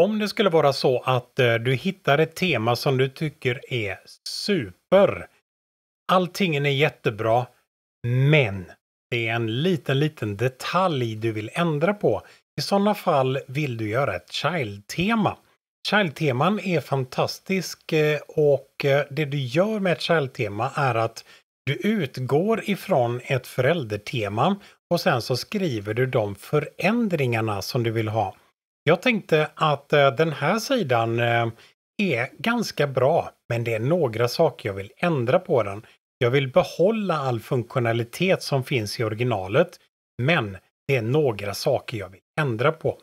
om det skulle vara så att eh, du hittar ett tema som du tycker är super. Allting är jättebra, men det är en liten, liten detalj du vill ändra på. I sådana fall vill du göra ett child-tema. Child-teman är fantastisk eh, och eh, det du gör med ett child-tema är att du utgår ifrån ett föräldertema och sen så skriver du de förändringarna som du vill ha. Jag tänkte att eh, den här sidan eh, är ganska bra, men det är några saker jag vill ändra på den. Jag vill behålla all funktionalitet som finns i originalet, men det är några saker jag vill ändra på.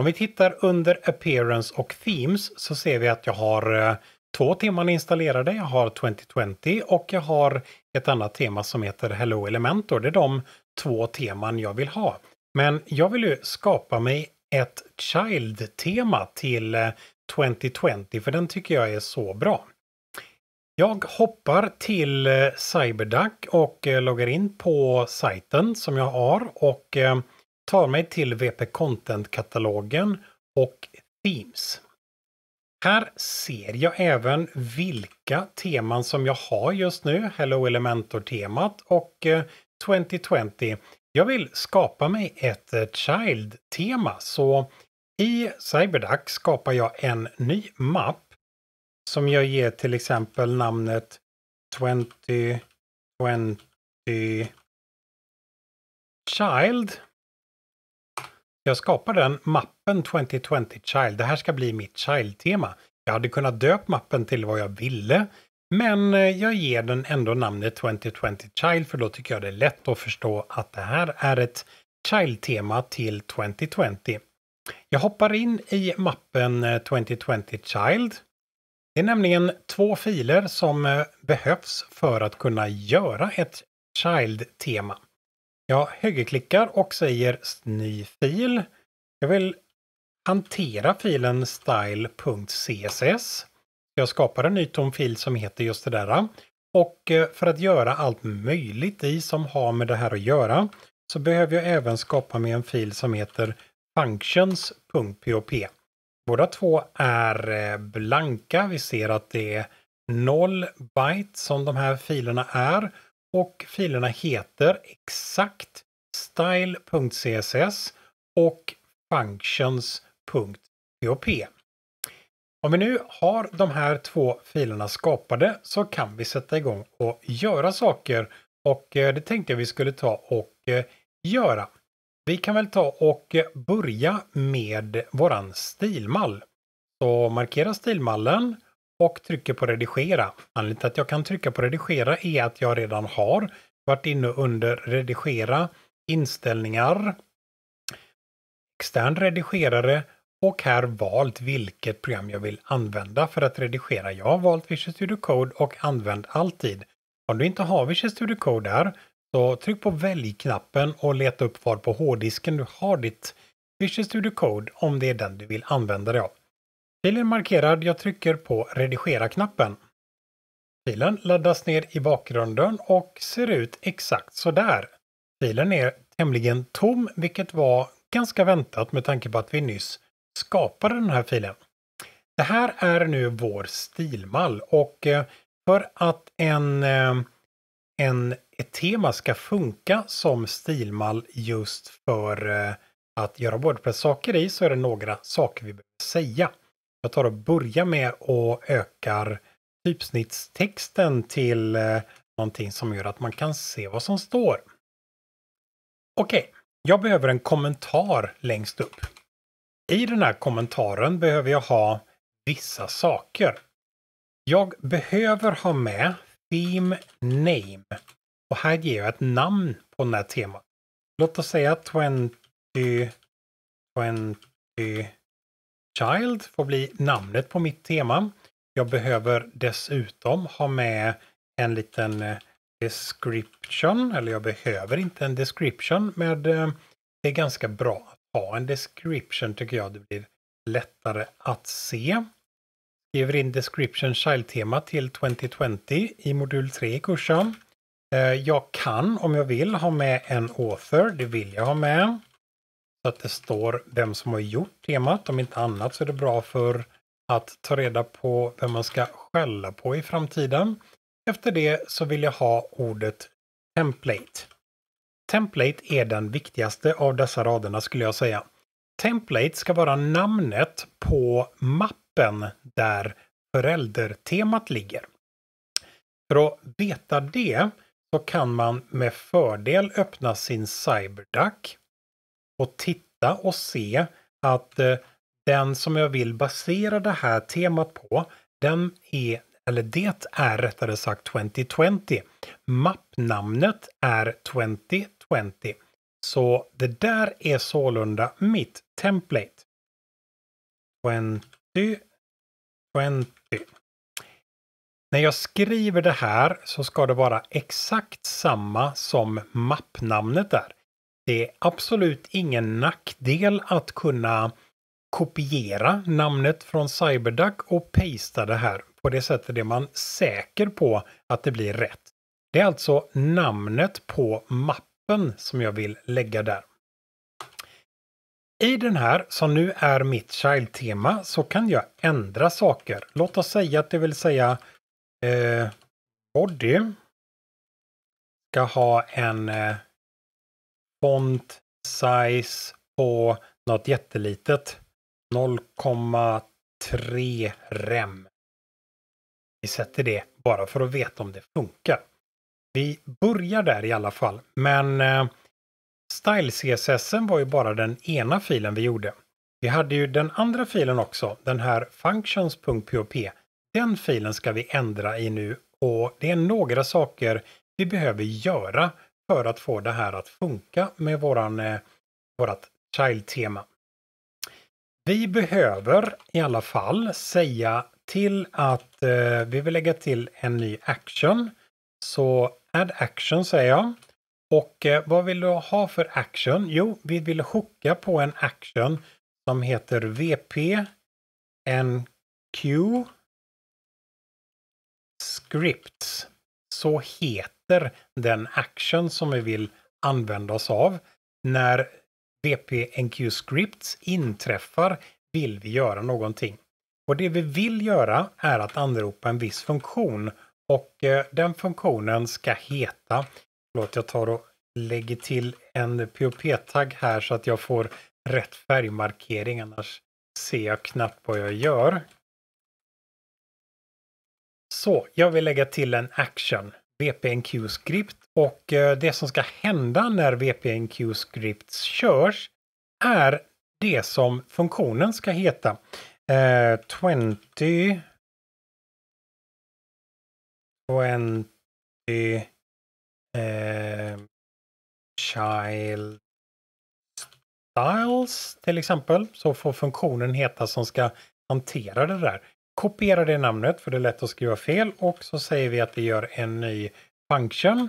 Om vi tittar under Appearance och Themes så ser vi att jag har eh, två teman installerade. Jag har 2020 och jag har ett annat tema som heter Hello Elementor. Det är de två teman jag vill ha. Men jag vill ju skapa mig ett Child-tema till 2020 eh, för den tycker jag är så bra. Jag hoppar till eh, CyberDuck och eh, loggar in på sajten som jag har och tar mig till VP Content-katalogen och Themes. Här ser jag även vilka teman som jag har just nu, Hello Elementor-temat och 2020. Jag vill skapa mig ett eh, Child-tema så i Cyberduck skapar jag en ny mapp som jag ger till exempel namnet 2020 Child. Jag skapar den mappen 2020 Child. Det här ska bli mitt Child-tema. Jag hade kunnat döpa mappen till vad jag ville. Men eh, jag ger den ändå namnet 2020 Child för då tycker jag det är lätt att förstå att det här är ett Child-tema till 2020. Jag hoppar in i mappen 2020 eh, Child. Det är nämligen två filer som eh, behövs för att kunna göra ett Child-tema. Jag högerklickar och säger ny fil. Jag vill hantera filen style.css jag skapar en ny tom fil som heter just det där. Och eh, för att göra allt möjligt i som har med det här att göra så behöver jag även skapa mig en fil som heter functions.pop. Båda två är eh, blanka. Vi ser att det är 0 byte som de här filerna är och filerna heter exakt style.css och functions.pop. Om vi nu har de här två filerna skapade så kan vi sätta igång och göra saker och eh, det tänkte jag vi skulle ta och eh, göra. Vi kan väl ta och eh, börja med våran stilmall. Så markera stilmallen och trycker på redigera. Anledningen till att jag kan trycka på redigera är att jag redan har varit inne under redigera, inställningar, extern redigerare och här valt vilket program jag vill använda för att redigera. Jag har valt Visual Studio Code och använd alltid. Om du inte har Visual Studio Code där så tryck på välj-knappen och leta upp var på hårddisken du har ditt Visual Studio Code om det är den du vill använda dig av. Filen markerad. Jag trycker på redigera-knappen. Filen laddas ner i bakgrunden och ser ut exakt så där. Filen är tämligen tom, vilket var ganska väntat med tanke på att vi nyss skapade den här filen. Det här är nu vår stilmall och eh, för att en, eh, en, ett tema ska funka som stilmall just för eh, att göra Wordpress-saker i så är det några saker vi behöver säga. Jag tar och börjar med och ökar typsnittstexten till någonting som gör att man kan se vad som står. Okej, okay. jag behöver en kommentar längst upp. I den här kommentaren behöver jag ha vissa saker. Jag behöver ha med Theme Name. Och här ger jag ett namn på den här temat. Låt oss säga 20, 20 Child får bli namnet på mitt tema. Jag behöver dessutom ha med en liten eh, description, eller jag behöver inte en description, men eh, det är ganska bra ha en description tycker jag det blir lättare att se. Skriver in description child-tema till 2020 i modul 3 i kursen. Eh, jag kan om jag vill ha med en author, det vill jag ha med. Så att det står vem som har gjort temat, om inte annat så är det bra för att ta reda på vem man ska skälla på i framtiden. Efter det så vill jag ha ordet template. Template är den viktigaste av dessa raderna skulle jag säga. Template ska vara namnet på mappen där föräldertemat ligger. För att veta det så kan man med fördel öppna sin CyberDuck och titta och se att eh, den som jag vill basera det här temat på, den är, eller det är rättare sagt 2020. Mappnamnet är 20 så det där är sålunda mitt template. 20, 20. När jag skriver det här så ska det vara exakt samma som mappnamnet där. Det är absolut ingen nackdel att kunna kopiera namnet från CyberDuck och pastea det här. På det sättet är man säker på att det blir rätt. Det är alltså namnet på mappen knappen som jag vill lägga där. I den här, som nu är mitt child-tema, så kan jag ändra saker. Låt oss säga att det vill säga eh, body ska ha en eh, font size på något jättelitet. 0,3 rem. Vi sätter det bara för att veta om det funkar. Vi börjar där i alla fall, men eh, Style CSS var ju bara den ena filen vi gjorde. Vi hade ju den andra filen också, den här functions.pop. Den filen ska vi ändra i nu och det är några saker vi behöver göra för att få det här att funka med våran, eh, vårat child-tema. Vi behöver i alla fall säga till att eh, vi vill lägga till en ny action. Så Add action säger jag. Och eh, vad vill du ha för action? Jo, vi vill hooka på en action som heter VP NQ Scripts. Så heter den action som vi vill använda oss av. När VPNQ Scripts inträffar vill vi göra någonting. Och det vi vill göra är att anropa en viss funktion och eh, den funktionen ska heta, förlåt jag tar och lägger till en POP-tagg här så att jag får rätt färgmarkering annars ser jag knappt vad jag gör. Så jag vill lägga till en action, vpnq script och eh, det som ska hända när VPNQ-skripts körs är det som funktionen ska heta. Eh, 20 Twenty. Eh, child Styles till exempel. Så får funktionen heta som ska hantera det där. Kopiera det namnet för det är lätt att skriva fel och så säger vi att vi gör en ny function.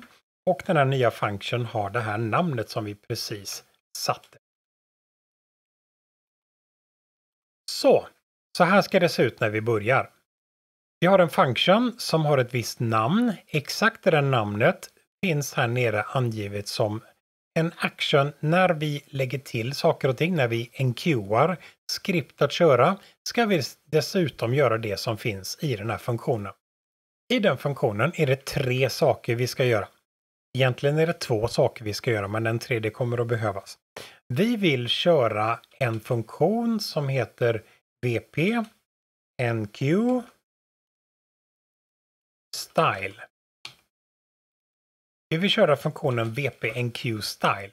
Och den här nya function har det här namnet som vi precis satte. Så, så här ska det se ut när vi börjar. Vi har en function som har ett visst namn. Exakt det där namnet finns här nere angivet som en action när vi lägger till saker och ting, när vi enqueuar skript att köra, ska vi dessutom göra det som finns i den här funktionen. I den funktionen är det tre saker vi ska göra. Egentligen är det två saker vi ska göra, men den tredje kommer att behövas. Vi vill köra en funktion som heter VP NQ Style. Vi vill köra funktionen VPNQ Style.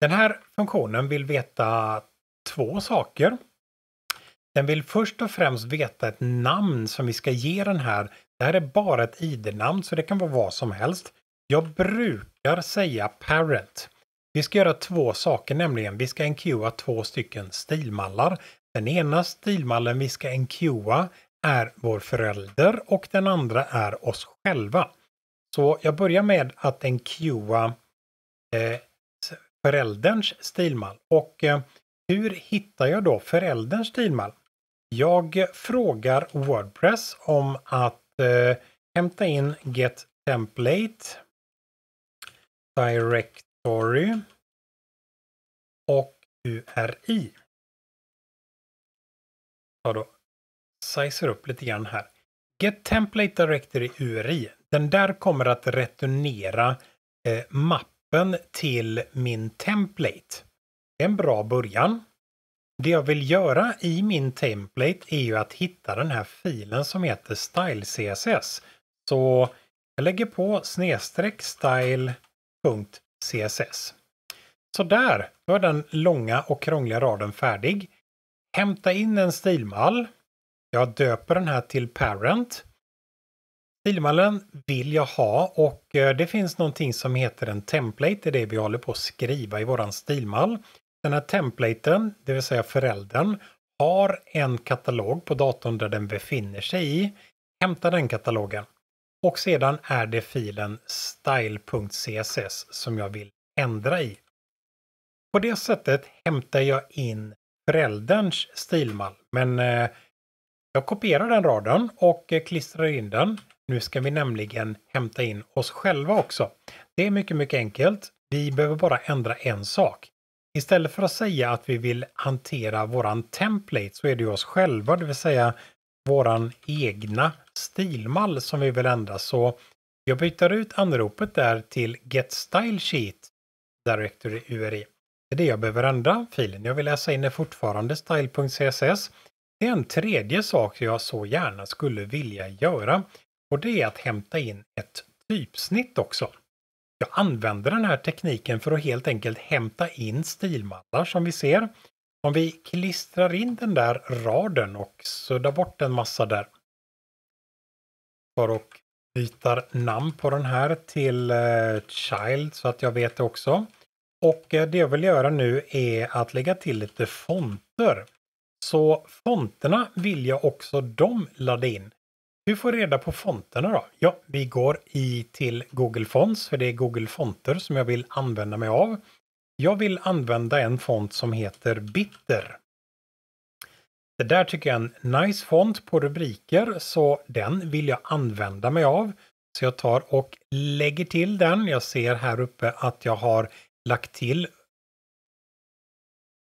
Den här funktionen vill veta två saker. Den vill först och främst veta ett namn som vi ska ge den här. Det här är bara ett id-namn så det kan vara vad som helst. Jag brukar säga parent. Vi ska göra två saker nämligen. Vi ska enqueua två stycken stilmallar. Den ena stilmallen vi ska enqueua är vår förälder och den andra är oss själva. Så jag börjar med att en cuea eh, förälderns stilmall. Och eh, hur hittar jag då förälderns stilmall? Jag frågar Wordpress om att eh, hämta in Get Template Directory och URI. Ta då sizer upp lite grann här. Get template directory URI. Den där kommer att returnera eh, mappen till min template. Det är en bra början. Det jag vill göra i min template är ju att hitta den här filen som heter Style CSS. Så jag lägger på snedstreck style.css. Så där, då är den långa och krångliga raden färdig. Hämta in en stilmall jag döper den här till Parent. Stilmallen vill jag ha och eh, det finns någonting som heter en template. Det är det vi håller på att skriva i våran stilmall. Den här templaten, det vill säga föräldern, har en katalog på datorn där den befinner sig i. Hämta den katalogen. Och sedan är det filen style.css som jag vill ändra i. På det sättet hämtar jag in förälderns stilmall. Men eh, jag kopierar den raden och eh, klistrar in den. Nu ska vi nämligen hämta in oss själva också. Det är mycket, mycket enkelt. Vi behöver bara ändra en sak. Istället för att säga att vi vill hantera våran template så är det ju oss själva, det vill säga våran egna stilmall som vi vill ändra. Så jag byter ut anropet där till Get Style Sheet Directory URI. Det är det jag behöver ändra filen. Jag vill läsa in det fortfarande style.css det är En tredje sak jag så gärna skulle vilja göra och det är att hämta in ett typsnitt också. Jag använder den här tekniken för att helt enkelt hämta in stilmallar som vi ser. Om vi klistrar in den där raden och suddar bort en massa där. tar och byter namn på den här till eh, Child så att jag vet det också. Och eh, det jag vill göra nu är att lägga till lite fonter. Så fonterna vill jag också de ladda in. Hur får reda på fonterna då? Ja, vi går i till Google Fonts för det är Google Fonter som jag vill använda mig av. Jag vill använda en font som heter Bitter. Det där tycker jag är en nice font på rubriker så den vill jag använda mig av. Så jag tar och lägger till den. Jag ser här uppe att jag har lagt till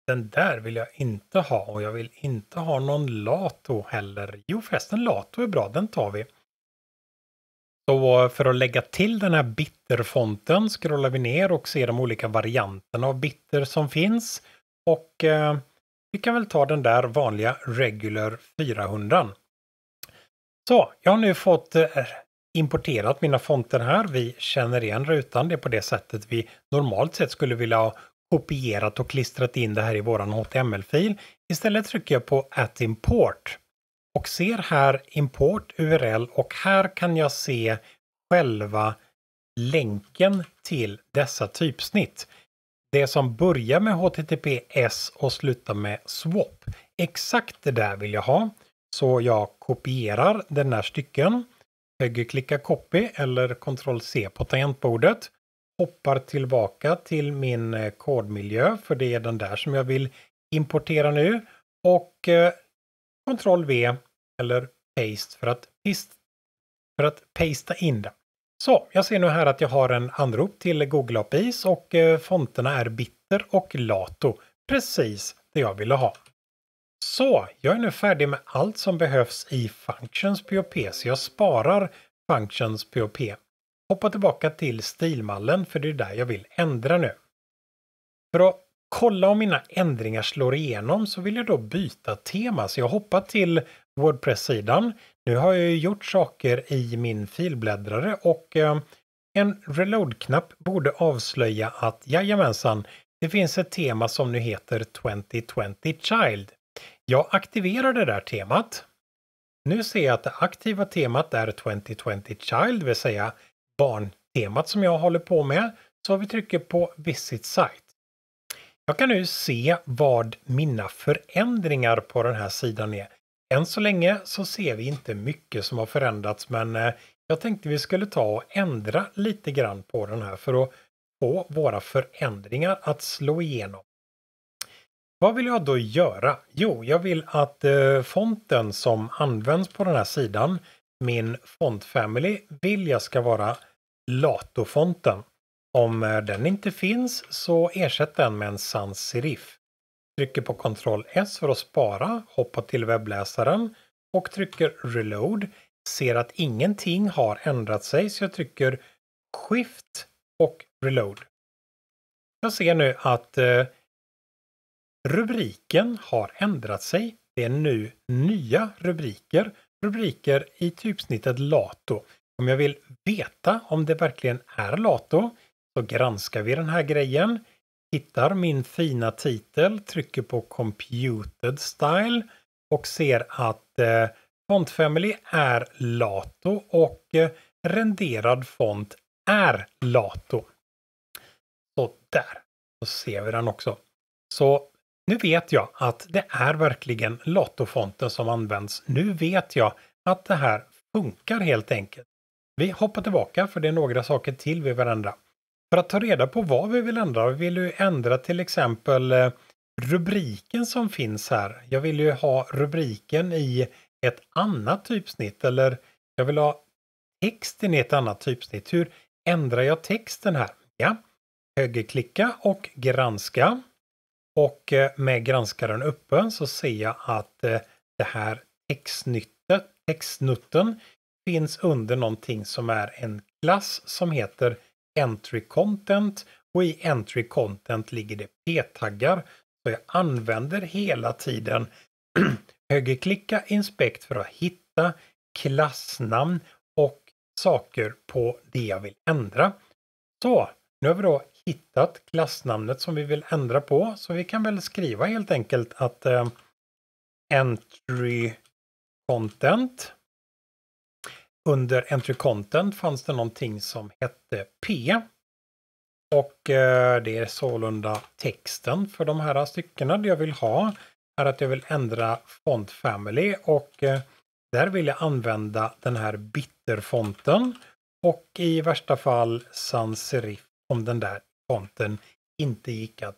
den där vill jag inte ha och jag vill inte ha någon Lato heller. Jo förresten, Lato är bra, den tar vi. Så för att lägga till den här bitterfonten scrollar vi ner och ser de olika varianterna av bitter som finns. Och eh, vi kan väl ta den där vanliga Regular 400. Så, jag har nu fått eh, importerat mina fonter här. Vi känner igen rutan. Det är på det sättet vi normalt sett skulle vilja ha kopierat och klistrat in det här i våran HTML-fil. Istället trycker jag på at import och ser här import URL och här kan jag se själva länken till dessa typsnitt. Det som börjar med HTTPS och slutar med swap. Exakt det där vill jag ha. Så jag kopierar den här stycken, högerklicka copy eller ctrl C på tangentbordet hoppar tillbaka till min eh, kodmiljö för det är den där som jag vill importera nu. Och Ctrl eh, V eller Paste för att, paste, för att pasta in det. Så, jag ser nu här att jag har en anrop till Google APIs och eh, fonterna är Bitter och Lato. Precis det jag ville ha. Så, jag är nu färdig med allt som behövs i Functions POP så jag sparar Functions POP hoppa tillbaka till stilmallen för det är där jag vill ändra nu. För att kolla om mina ändringar slår igenom så vill jag då byta tema så jag hoppar till Wordpress-sidan. Nu har jag ju gjort saker i min filbläddrare och eh, en reload-knapp borde avslöja att jajamensan, det finns ett tema som nu heter 2020 Child. Jag aktiverar det där temat. Nu ser jag att det aktiva temat är 2020 Child, det vill säga barntemat som jag håller på med så vi trycker på Visit Site. Jag kan nu se vad mina förändringar på den här sidan är. Än så länge så ser vi inte mycket som har förändrats men eh, jag tänkte vi skulle ta och ändra lite grann på den här för att få våra förändringar att slå igenom. Vad vill jag då göra? Jo, jag vill att eh, fonten som används på den här sidan, min font family, vill jag ska vara Lato-fonten. Om eh, den inte finns så ersätt den med en sans serif. Trycker på Ctrl S för att spara, hoppar till webbläsaren och trycker Reload. Ser att ingenting har ändrat sig så jag trycker Shift och Reload. Jag ser nu att eh, rubriken har ändrat sig. Det är nu nya rubriker, rubriker i typsnittet Lato. Om jag vill veta om det verkligen är Lato så granskar vi den här grejen, hittar min fina titel, trycker på Computed Style och ser att eh, Font Family är Lato och eh, renderad font är Lato. Så där, så ser vi den också. Så nu vet jag att det är verkligen Lato-fonten som används. Nu vet jag att det här funkar helt enkelt. Vi hoppar tillbaka för det är några saker till vi vill ändra. För att ta reda på vad vi vill ändra, vi vill ju ändra till exempel eh, rubriken som finns här. Jag vill ju ha rubriken i ett annat typsnitt eller jag vill ha texten i ett annat typsnitt. Hur ändrar jag texten här? Ja, högerklicka och granska. Och eh, med granskaren öppen så ser jag att eh, det här textsnittet, textsnutten finns under någonting som är en klass som heter entry content och i entry content ligger det p-taggar. Så jag använder hela tiden högerklicka Inspekt för att hitta klassnamn och saker på det jag vill ändra. Så nu har vi då hittat klassnamnet som vi vill ändra på så vi kan väl skriva helt enkelt att eh, entry content under entry content fanns det någonting som hette P. Och eh, det är sålunda texten för de här styckena det jag vill ha är att jag vill ändra font family och eh, där vill jag använda den här bitterfonten och i värsta fall sans serif om den där fonten inte gick att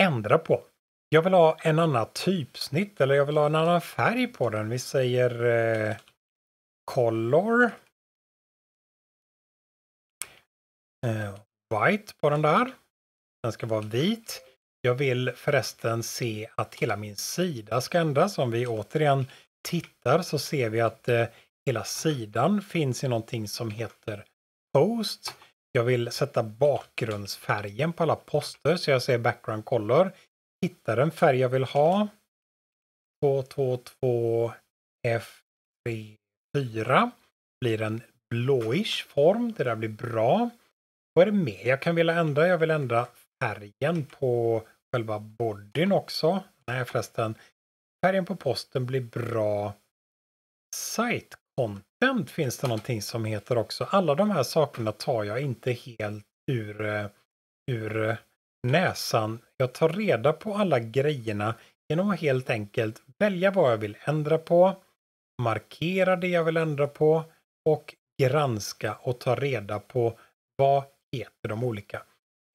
ändra på. Jag vill ha en annan typsnitt eller jag vill ha en annan färg på den. Vi säger eh, color. Eh, white på den där. Den ska vara vit. Jag vill förresten se att hela min sida ska ändras. Om vi återigen tittar så ser vi att eh, hela sidan finns i någonting som heter Post. Jag vill sätta bakgrundsfärgen på alla poster så jag ser background color. Hittar den färg jag vill ha. 222 F3 4 blir en blåish form. Det där blir bra. Vad är det mer jag kan vilja ändra? Jag vill ändra färgen på själva bodyn också. Nej förresten, färgen på posten blir bra. Site content finns det någonting som heter också. Alla de här sakerna tar jag inte helt ur, eh, ur eh, näsan. Jag tar reda på alla grejerna genom att helt enkelt välja vad jag vill ändra på markera det jag vill ändra på och granska och ta reda på vad heter de olika.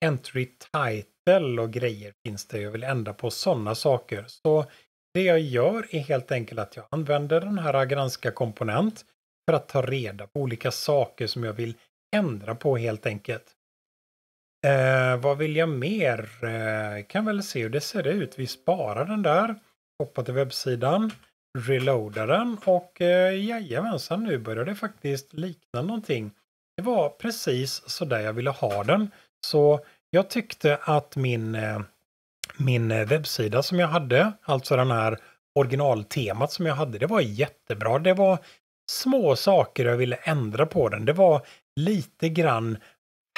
Entry title och grejer finns det. Jag vill ändra på sådana saker. Så det jag gör är helt enkelt att jag använder den här granska-komponent för att ta reda på olika saker som jag vill ändra på helt enkelt. Eh, vad vill jag mer? Eh, kan väl se hur det ser ut. Vi sparar den där. Hoppar till webbsidan reloada den och eh, jajamensan nu börjar det faktiskt likna någonting. Det var precis så där jag ville ha den. Så jag tyckte att min, eh, min eh, webbsida som jag hade, alltså den här originaltemat som jag hade, det var jättebra. Det var små saker jag ville ändra på den. Det var lite grann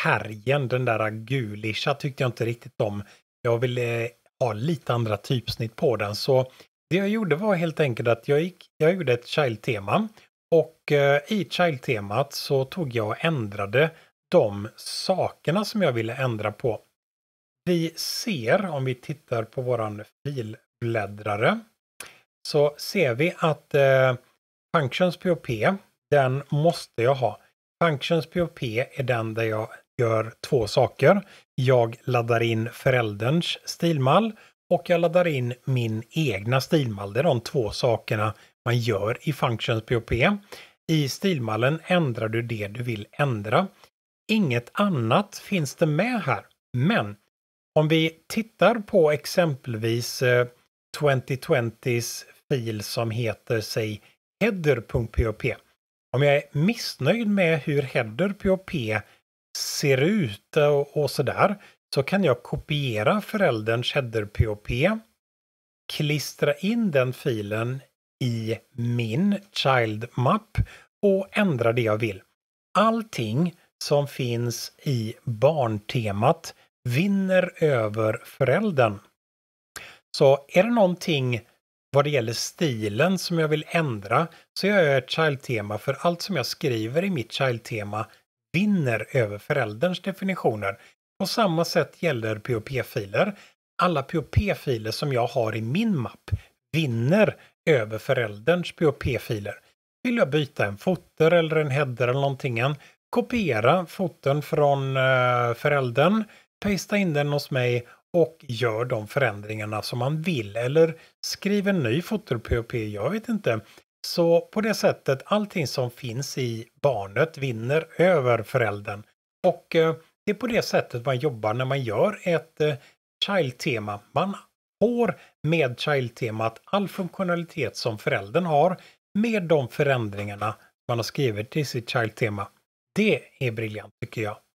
färgen, den där gulisha tyckte jag inte riktigt om. Jag ville eh, ha lite andra typsnitt på den. Så det jag gjorde var helt enkelt att jag, gick, jag gjorde ett child-tema och eh, i child-temat så tog jag och ändrade de sakerna som jag ville ändra på. Vi ser, om vi tittar på våran filbläddrare, så ser vi att eh, Functions POP, den måste jag ha. Functions POP är den där jag gör två saker. Jag laddar in förälderns stilmall och jag laddar in min egna stilmall. Det är de två sakerna man gör i Functions POP. I stilmallen ändrar du det du vill ändra. Inget annat finns det med här, men om vi tittar på exempelvis 2020s eh, fil som heter sig header.pop. Om jag är missnöjd med hur header.pop ser ut och, och sådär så kan jag kopiera förälderns header-POP, klistra in den filen i min child map och ändra det jag vill. Allting som finns i barntemat vinner över föräldern. Så är det någonting vad det gäller stilen som jag vill ändra så gör jag ett child-tema för allt som jag skriver i mitt child-tema vinner över förälderns definitioner. Och samma sätt gäller POP-filer. Alla POP-filer som jag har i min mapp vinner över förälderns POP-filer. Vill jag byta en footer eller en header eller någonting, kopiera foten från eh, föräldern, pasta in den hos mig och gör de förändringarna som man vill eller skriv en ny foter-POP, jag vet inte. Så på det sättet, allting som finns i barnet vinner över föräldern. Och eh, det är på det sättet man jobbar när man gör ett eh, Child-tema. Man får med Child-temat all funktionalitet som föräldern har med de förändringarna man har skrivit i sitt Child-tema. Det är briljant tycker jag.